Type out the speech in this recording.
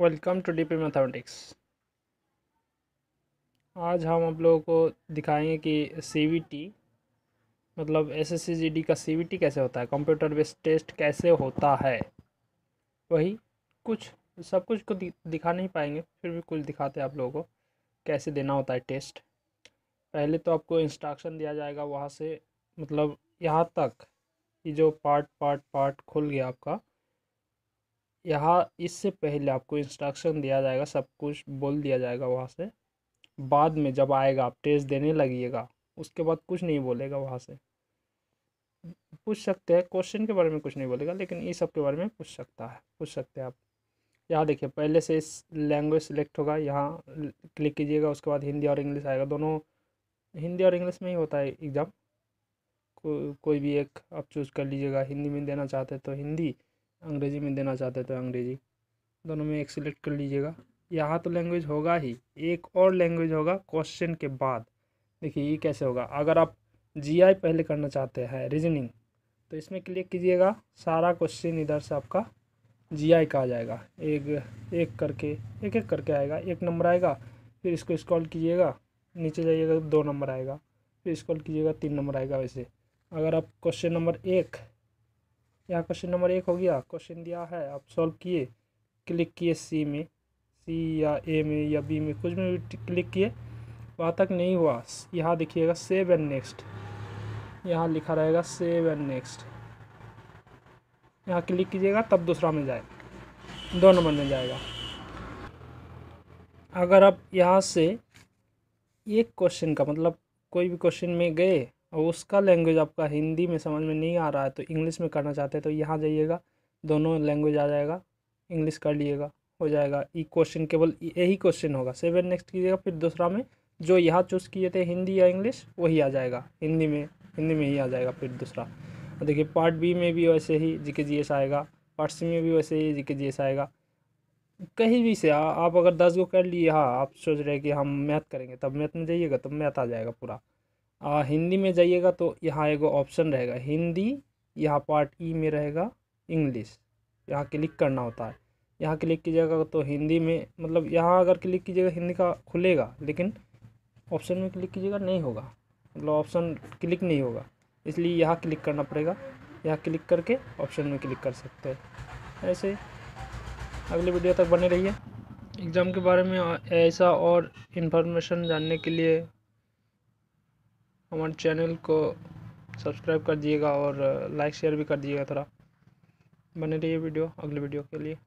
welcome to DP mathematics आज हम आप लोगों को दिखाएंगे कि सीवीटी मतलब एसएससीजीडी का सीवीटी कैसे होता है कंप्यूटर बेस्ड टेस्ट कैसे होता है वही कुछ सब कुछ को दिखा नहीं पाएंगे फिर भी कुछ दिखाते हैं आप लोगों को कैसे देना होता है टेस्ट पहले तो आपको इंस्ट्रक्शन दिया जाएगा वहाँ से मतलब यहाँ तक कि जो पार्ट पार्ट पार्ट खुल गया आपका यहाँ इससे पहले आपको इंस्ट्रक्शन दिया जाएगा सब कुछ बोल दिया जाएगा वहाँ से बाद में जब आएगा आप टेस्ट देने लगिएगा उसके बाद कुछ नहीं बोलेगा वहाँ से पूछ सकते हैं क्वेश्चन के बारे में कुछ नहीं बोलेगा लेकिन ये सब के बारे में पूछ सकता है पूछ सकते हैं आप यहाँ देखिए पहले से इस लैंग्वेज सेलेक्ट होगा यहाँ क्लिक कीजिएगा उसके बाद हिंदी और इंग्लिश आएगा दोनों हिंदी और इंग्लिश में ही होता है एग्ज़ाम को, कोई भी एक आप चूज़ कर लीजिएगा हिंदी में देना चाहते हैं तो हिंदी अंग्रेज़ी में देना चाहते हैं तो अंग्रेज़ी दोनों में एक सिलेक्ट कर लीजिएगा यहाँ तो लैंग्वेज होगा ही एक और लैंग्वेज होगा क्वेश्चन के बाद देखिए ये कैसे होगा अगर आप जीआई पहले करना चाहते हैं रीजनिंग तो इसमें क्लिक कीजिएगा सारा क्वेश्चन इधर से आपका जीआई का आ जाएगा एक एक करके एक एक करके आएगा एक नंबर आएगा फिर इसको स्क्रॉल कीजिएगा नीचे जाइएगा दो नंबर आएगा फिर स्क्रॉल कीजिएगा तीन नंबर आएगा वैसे अगर आप क्वेश्चन नंबर एक यहाँ क्वेश्चन नंबर एक हो गया क्वेश्चन दिया है आप सॉल्व किए क्लिक किए सी में सी या ए में या बी में कुछ में भी क्लिक किए वहाँ तक नहीं हुआ यहाँ देखिएगा सेव एंड नेक्स्ट यहाँ लिखा रहेगा सेव एंड नेक्स्ट यहाँ क्लिक कीजिएगा तब दूसरा में जाएगा दो नंबर में जाएगा अगर आप यहाँ से एक क्वेश्चन का मतलब कोई भी क्वेश्चन में गए उसका लैंग्वेज आपका हिंदी में समझ में नहीं आ रहा है तो इंग्लिश में करना चाहते हैं तो यहाँ जाइएगा दोनों लैंग्वेज आ जाएगा इंग्लिश कर लिएगा हो जाएगा ये e क्वेश्चन केवल यही क्वेश्चन होगा सेवन नेक्स्ट कीजिएगा फिर दूसरा में जो यहाँ चूज़ किए थे हिंदी या इंग्लिश वही आ जाएगा हिंदी में हिंदी में ही आ जाएगा फिर दूसरा और देखिए पार्ट बी में भी वैसे ही जी के जी एस आएगा पार्ट सी में भी वैसे ही जी के जी एस आएगा कहीं भी से आ, आप अगर दस को कर लिए हाँ आप सोच रहे हैं कि हम मैथ करेंगे तब मैथ में जाइएगा तब मैथ आ जाएगा पूरा आ, हिंदी में जाइएगा तो यहाँ एगो ऑप्शन रहेगा हिंदी यहाँ पार्ट ई e में रहेगा इंग्लिश यहाँ क्लिक करना होता है यहाँ क्लिक कीजिएगा तो हिंदी में मतलब यहाँ अगर क्लिक कीजिएगा हिंदी का खुलेगा लेकिन ऑप्शन में क्लिक कीजिएगा नहीं होगा मतलब ऑप्शन क्लिक नहीं होगा इसलिए यहाँ क्लिक करना पड़ेगा यहाँ क्लिक करके ऑप्शन में क्लिक कर सकते हैं ऐसे अगली वीडियो तक बने रहिए एग्ज़ाम के बारे में ऐसा और इन्फॉर्मेशन जानने के लिए हमारे चैनल को सब्सक्राइब कर दिएगा और लाइक शेयर भी कर दिएगा थोड़ा बने रहिए वीडियो अगले वीडियो के लिए